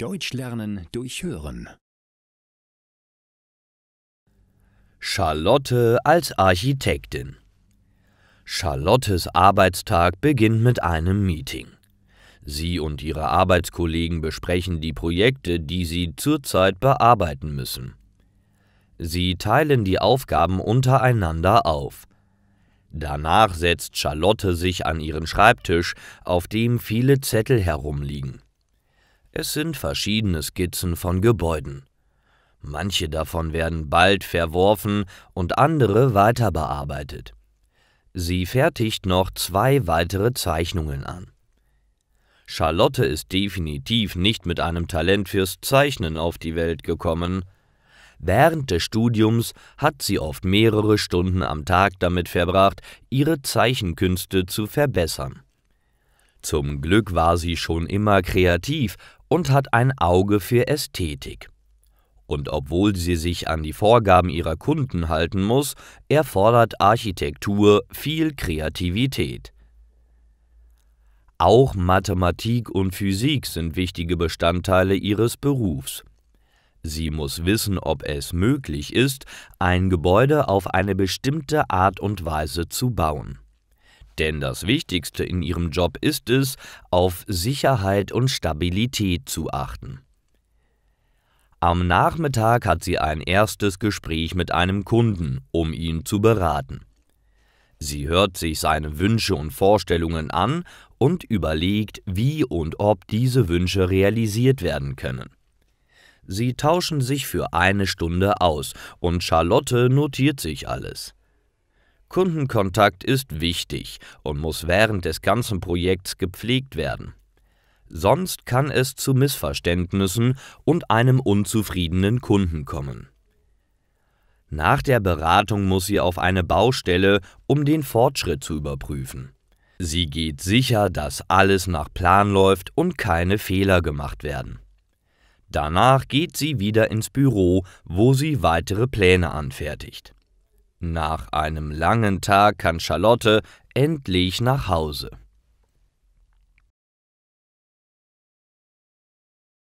Deutsch lernen durch Hören. Charlotte als Architektin. Charlottes Arbeitstag beginnt mit einem Meeting. Sie und ihre Arbeitskollegen besprechen die Projekte, die sie zurzeit bearbeiten müssen. Sie teilen die Aufgaben untereinander auf. Danach setzt Charlotte sich an ihren Schreibtisch, auf dem viele Zettel herumliegen. Es sind verschiedene Skizzen von Gebäuden. Manche davon werden bald verworfen und andere weiter bearbeitet. Sie fertigt noch zwei weitere Zeichnungen an. Charlotte ist definitiv nicht mit einem Talent fürs Zeichnen auf die Welt gekommen. Während des Studiums hat sie oft mehrere Stunden am Tag damit verbracht, ihre Zeichenkünste zu verbessern. Zum Glück war sie schon immer kreativ und hat ein Auge für Ästhetik. Und obwohl sie sich an die Vorgaben ihrer Kunden halten muss, erfordert Architektur viel Kreativität. Auch Mathematik und Physik sind wichtige Bestandteile ihres Berufs. Sie muss wissen, ob es möglich ist, ein Gebäude auf eine bestimmte Art und Weise zu bauen. Denn das Wichtigste in ihrem Job ist es, auf Sicherheit und Stabilität zu achten. Am Nachmittag hat sie ein erstes Gespräch mit einem Kunden, um ihn zu beraten. Sie hört sich seine Wünsche und Vorstellungen an und überlegt, wie und ob diese Wünsche realisiert werden können. Sie tauschen sich für eine Stunde aus und Charlotte notiert sich alles. Kundenkontakt ist wichtig und muss während des ganzen Projekts gepflegt werden. Sonst kann es zu Missverständnissen und einem unzufriedenen Kunden kommen. Nach der Beratung muss sie auf eine Baustelle, um den Fortschritt zu überprüfen. Sie geht sicher, dass alles nach Plan läuft und keine Fehler gemacht werden. Danach geht sie wieder ins Büro, wo sie weitere Pläne anfertigt. Nach einem langen Tag kann Charlotte endlich nach Hause.